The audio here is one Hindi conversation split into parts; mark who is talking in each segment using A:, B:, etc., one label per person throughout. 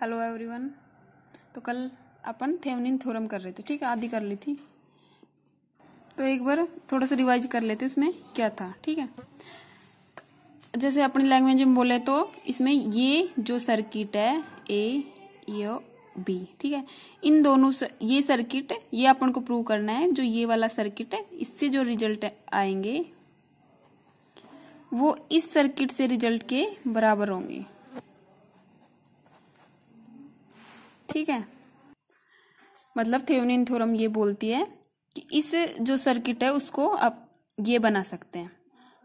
A: हेलो एवरीवन तो कल अपन थेवनिन थ्योरम कर रहे थे ठीक है आधी कर ली थी तो एक बार थोड़ा सा रिवाइज कर लेते इसमें क्या था ठीक है तो जैसे अपनी लैंग्वेज में बोले तो इसमें ये जो सर्किट है ए यो बी ठीक है इन दोनों सर, ये सर्किट ये अपन को प्रूव करना है जो ये वाला सर्किट है इससे जो रिजल्ट आएंगे वो इस सर्किट से रिजल्ट के बराबर होंगे ठीक है मतलब थेवनिन थ्योरम ये बोलती है कि इस जो सर्किट है उसको आप ये बना सकते हैं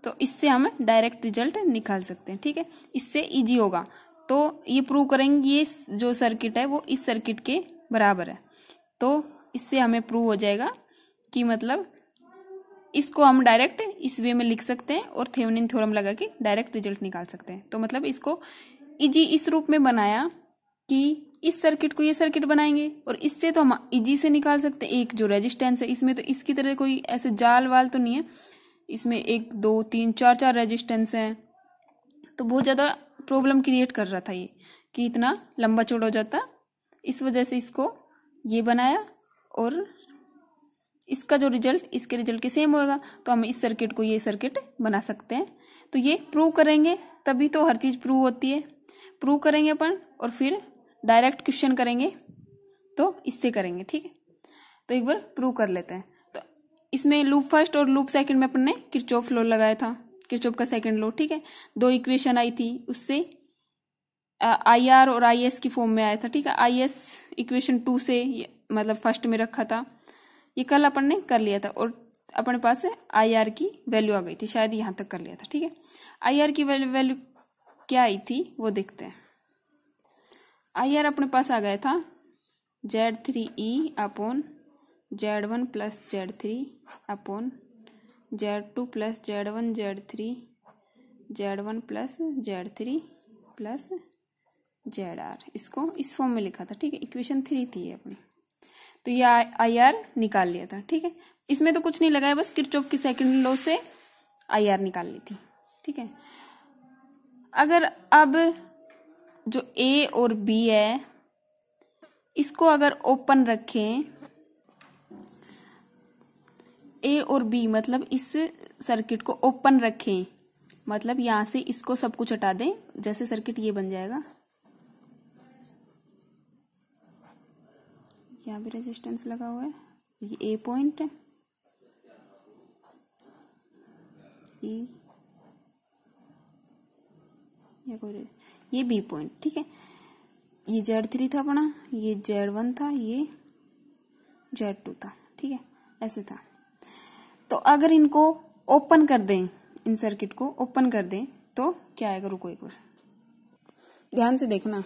A: तो इससे हम डायरेक्ट रिजल्ट निकाल सकते हैं ठीक है इससे इजी होगा तो ये प्रूव करेंगे ये जो सर्किट है वो इस सर्किट के बराबर है तो इससे हमें प्रूव हो जाएगा कि मतलब इसको हम डायरेक्ट इस वे में लिख सकते हैं और थेवनिन थ्योरम लगा के डायरेक्ट रिजल्ट निकाल सकते हैं तो मतलब इसको इजी इस रूप में बनाया कि इस सर्किट को ये सर्किट बनाएंगे और इससे तो हम इजी से निकाल सकते हैं एक जो रेजिस्टेंस है इसमें तो इसकी तरह कोई ऐसे जाल वाल तो नहीं है इसमें एक दो तीन चार चार रेजिस्टेंस हैं तो बहुत ज़्यादा प्रॉब्लम क्रिएट कर रहा था ये कि इतना लंबा चौड़ा हो जाता इस वजह से इसको ये बनाया और इसका जो रिजल्ट इसके रिजल्ट के सेम होएगा तो हम इस सर्किट को ये सर्किट बना सकते हैं तो ये प्रूव करेंगे तभी तो हर चीज़ प्रूव होती है प्रूव करेंगे अपन और फिर डायरेक्ट क्वेश्चन करेंगे तो इससे करेंगे ठीक है तो एक बार प्रूव कर लेते हैं तो इसमें लूप फर्स्ट और लूप सेकंड में अपन ने किरचोफ लो लगाया था किरचोफ का सेकंड लो ठीक है दो इक्वेशन आई थी उससे आई आर और आई एस की फॉर्म में आया था ठीक है आई एस इक्वेशन टू से मतलब फर्स्ट में रखा था ये कल अपन ने कर लिया था और अपने पास आई आर की वैल्यू आ गई थी शायद यहाँ तक कर लिया था ठीक है आई आर की वैल्यू क्या आई थी वो देखते हैं आई आर अपने पास आ गया था Z three E upon Z one plus Z three upon Z two plus Z one Z three Z one plus Z three plus Z R इसको इस फॉर्म में लिखा था ठीक है इक्वेशन थ्री थी अपनी तो ये आई आर निकाल लिया था ठीक है इसमें तो कुछ नहीं लगाया बस किर्चॉफ की सेकंड लो से आई आर निकाल ली थी ठीक है अगर अब जो ए और बी है इसको अगर ओपन रखें ए और बी मतलब इस सर्किट को ओपन रखें मतलब यहां से इसको सब कुछ हटा दें जैसे सर्किट ये बन जाएगा यहां भी रेजिस्टेंस लगा हुआ है ये ए पॉइंट है e। ये कोई ये बी पॉइंट ठीक है ये जेड थ्री था अपना ये जेड वन था ये जेड टू था ठीक है ऐसे था तो अगर इनको ओपन कर दें इन सर्किट को ओपन कर दें तो क्या आएगा रुको एक बार ध्यान से देखना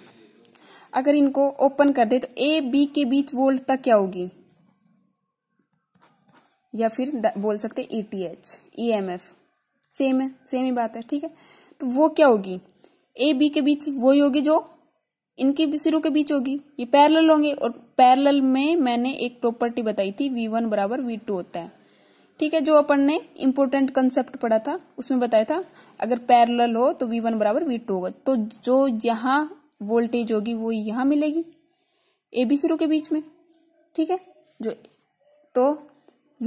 A: अगर इनको ओपन कर दे तो ए बी के बीच वोल्ट तक क्या होगी या फिर बोल सकते A T H E M F same है सेम ही बात है ठीक है तो वो क्या होगी ए बी के बीच वही होगी जो इनके सिरों के बीच होगी ये पैरेलल होंगे और पैरेलल में मैंने एक प्रॉपर्टी बताई थी वी वन बराबर वी टू होता है ठीक है जो अपन ने इम्पोर्टेंट कंसेप्ट पढ़ा था उसमें बताया था अगर पैरेलल हो तो वी वन बराबर वी टू होगा तो जो यहाँ वोल्टेज होगी वो यहाँ मिलेगी ए बी सिरों के बीच में ठीक है जो तो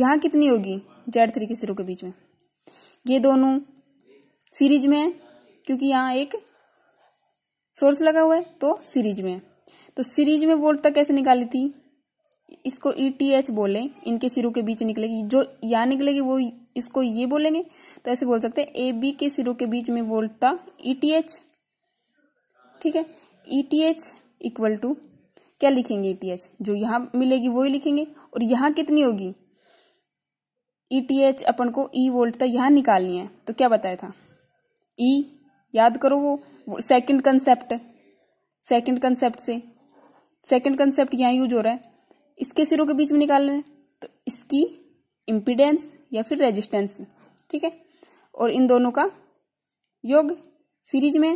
A: यहाँ कितनी होगी जेड थ्री के सिरों के बीच में ये दोनों सीरीज में है क्योंकि यहाँ एक सोर्स लगा हुआ है तो सीरीज में तो सीरीज में वोल्ट तक कैसे निकाली थी इसको ई e टी एच बोले इनके सिरों के बीच निकलेगी जो या निकलेगी वो इसको ये बोलेंगे तो ऐसे बोल सकते हैं ए बी के सिरों के बीच में वोल्ट था ई टी एच ठीक है E T H equal to क्या लिखेंगे ई टी एच जो यहां मिलेगी वो ही लिखेंगे और यहां कितनी होगी ई टी एच अपन को ई e वोल्ट तक यहाँ निकालनी है तो क्या बताया था ई e, याद करो वो सेकंड कंसेप्ट सेकंड कंसेप्ट से सेकंड कंसेप्ट यहाँ यूज हो रहा है इसके सिरों के बीच में निकाल रहे हैं तो इसकी इम्पिडेंस या फिर रेजिस्टेंस ठीक है और इन दोनों का योग सीरीज में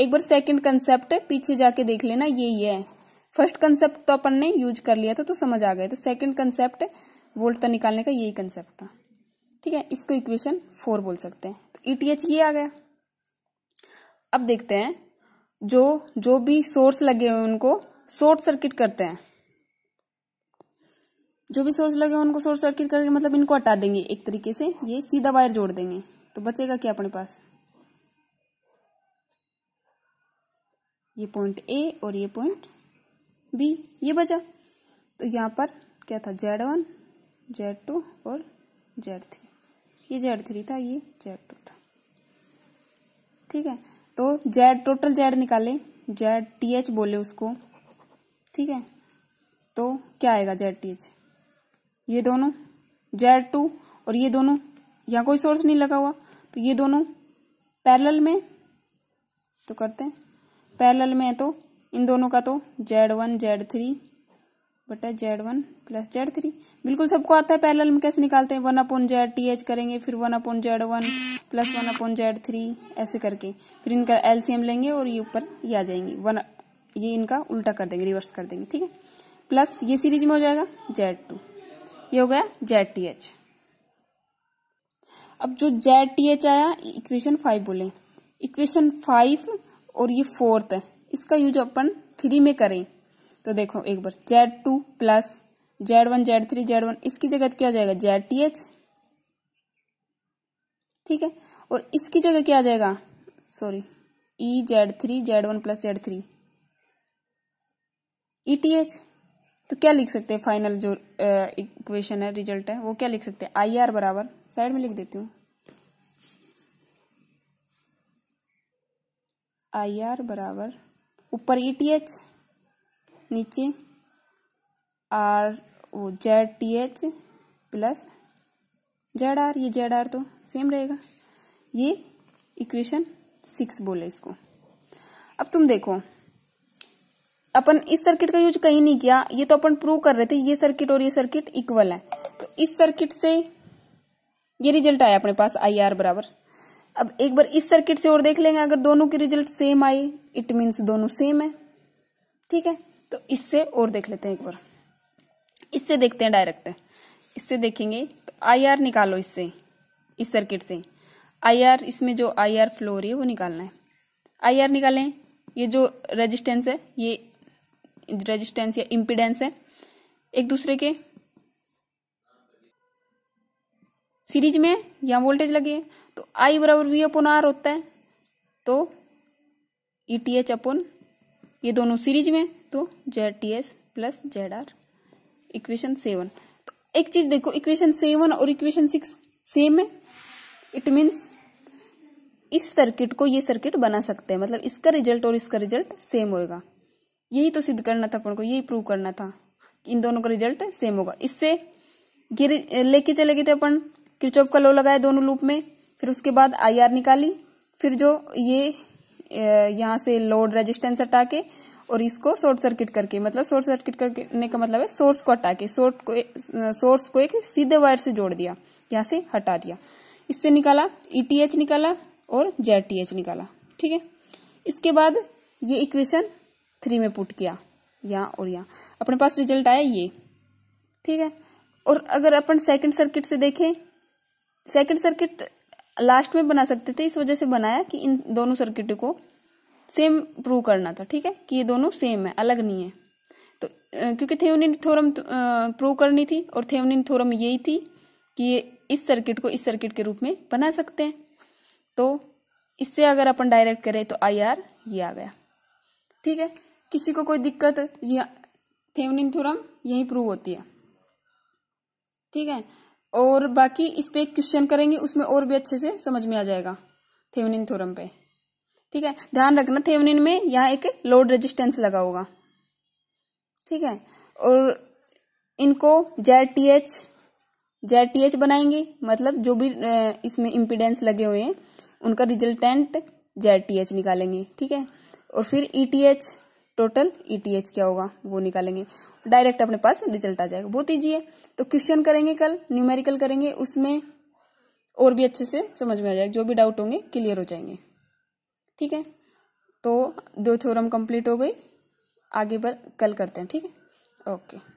A: एक बार सेकंड कंसेप्ट पीछे जाके देख लेना ये ये है फर्स्ट कंसेप्ट तो अपन ने यूज कर लिया था तो समझ आ गए तो सेकंड कंसेप्ट वोल्टता निकालने का यही कंसेप्ट था ठीक है इसको इक्वेशन फोर बोल सकते हैं तो ई e ये आ गया अब देखते हैं जो जो भी सोर्स लगे हुए उनको शॉर्ट सर्किट करते हैं जो भी सोर्स लगे उनको शॉर्ट सर्किट करके मतलब इनको हटा देंगे एक तरीके से ये सीधा वायर जोड़ देंगे तो बचेगा क्या अपने पास ये पॉइंट ए और ये पॉइंट बी ये बचा तो यहां पर क्या था जेड वन जेड टू और जेड थ्री ये जेड थ्री था ये जेड टू था ठीक है तो जेड टोटल जेड निकाले जेड टी एच बोले उसको ठीक है तो क्या आएगा जेड टी एच ये दोनों जेड टू और ये दोनों यहाँ कोई सोर्स नहीं लगा हुआ तो ये दोनों पैरेलल में तो करते हैं पैरेलल में है तो इन दोनों का तो जेड वन जेड थ्री बटा Z one plus Z three बिल्कुल सबको आता है पैरेलल में कैसे निकालते हैं one upon Z T H करेंगे फिर one upon Z one plus one upon Z three ऐसे करके फिर इनका एलसीएम लेंगे और ये ऊपर ये आ जाएंगे वन ये इनका उल्टा कर देंगे रिवर्स कर देंगे ठीक है प्लस ये सीरीज में हो जाएगा जेड टू ये हो गया जेड टी एच अब जो जेड टी एच आया इक्वेशन फाइव बोले इक्वेशन फाइव और ये फोर्थ है इसका यूज अपन थ्री में करें तो देखो एक बार Z two plus Z one Z three Z one इसकी जगह क्या हो जाएगा जेड टी एच ठीक है और इसकी जगह क्या आ जाएगा sorry E Z three Z one plus Z three E T H तो क्या लिख सकते हैं फाइनल जो इक्वेशन है रिजल्ट है वो क्या लिख सकते हैं आई आर बराबर साइड में लिख देती हूँ आई आर बराबर ऊपर ई टी एच नीचे आर वो Z T H plus Z R ये जेड आर तो सेम रहेगा ये इक्वेशन सिक्स बोले इसको अब तुम देखो अपन इस सर्किट का यूज कहीं नहीं किया ये तो अपन प्रूव कर रहे थे ये सर्किट और ये सर्किट इक्वल है तो इस सर्किट से ये रिजल्ट आया अपने पास आई आर बराबर अब एक बार इस सर्किट से और देख लेंगे अगर दोनों के रिजल्ट सेम आए इट मीन्स दोनों सेम है ठीक है तो इससे और देख लेते हैं एक बार इससे देखते हैं डायरेक्ट इससे देखेंगे तो आई आर निकालो इससे इस सर्किट से आई आर इसमें जो आई आर फ्लो हो रही है वो निकालना है आई आर निकालें ये जो रेजिस्टेंस है ये रेजिस्टेंस या इम्पिडेंस है एक दूसरे के सीरीज में या वोल्टेज लगे तो आई बराबर वी अपन आर होता है तो ई टी एच ये दोनों सीरीज में तो Z T S plus Z R equation seven तो एक चीज देखो इक्वेशन सेवन और इक्वेशन सिक्स सेम है इट मीन्स इस सर्किट को ये सर्किट बना सकते हैं मतलब इसका रिजल्ट और इसका रिजल्ट सेम होएगा यही तो सिद्ध करना था अपन को यही प्रूव करना था कि इन दोनों का रिजल्ट सेम होगा इससे लेके चले गए थे अपन क्रिचॉप का लो लगाया दोनों लूप में फिर उसके बाद आर निकाली फिर जो ये यहाँ से लोड रेजिस्टेंस हटा के और इसको शॉर्ट सर्किट करके मतलब शॉर्ट सर्किट करने का मतलब है सोर्स को हटा के शॉर्ट को सोर्स को एक सीधे वायर से जोड़ दिया यहाँ से हटा दिया इससे निकाला ईटीएच e निकाला और जेड टी एच निकाला ठीक है इसके बाद ये इक्वेशन थ्री में पुट किया यहाँ और यहाँ अपने पास रिजल्ट आया ये ठीक है और अगर अपन सेकंड सर्किट से देखें सेकंड सर्किट लास्ट में बना सकते थे इस वजह से बनाया कि इन दोनों सर्किट को सेम प्रूव करना था ठीक है कि ये दोनों सेम है अलग नहीं है तो क्योंकि थेवनिन थोरम प्रूव करनी थी और थेवनिन थोरम यही थी कि ये इस सर्किट को इस सर्किट के रूप में बना सकते हैं तो इससे अगर अपन डायरेक्ट करें तो आई आर ये आ गया ठीक है किसी को कोई दिक्कत ये थेवनिन थ्योरम यही प्रूव होती है ठीक है और बाकी इस पर क्वेश्चन करेंगे उसमें और भी अच्छे से समझ में आ जाएगा थेवनिन थ्योरम पे ठीक है ध्यान रखना थेवनिन में यहाँ एक लोड रेजिस्टेंस लगा होगा ठीक है और इनको Z T H Z T H बनाएंगे मतलब जो भी इसमें इम्पिडेंस लगे हुए हैं उनका रिजल्टेंट जेड टी एच निकालेंगे ठीक है और फिर E T H total E T H क्या होगा वो निकालेंगे डायरेक्ट अपने पास रिजल्ट आ जाएगा बहुत ईजी है तो क्वेश्चन करेंगे कल न्यूमेरिकल करेंगे उसमें और भी अच्छे से समझ में आ जाएगा जो भी डाउट होंगे क्लियर हो जाएंगे ठीक है तो दो थ्योरम कंप्लीट हो गई आगे पर कल करते हैं ठीक है ओके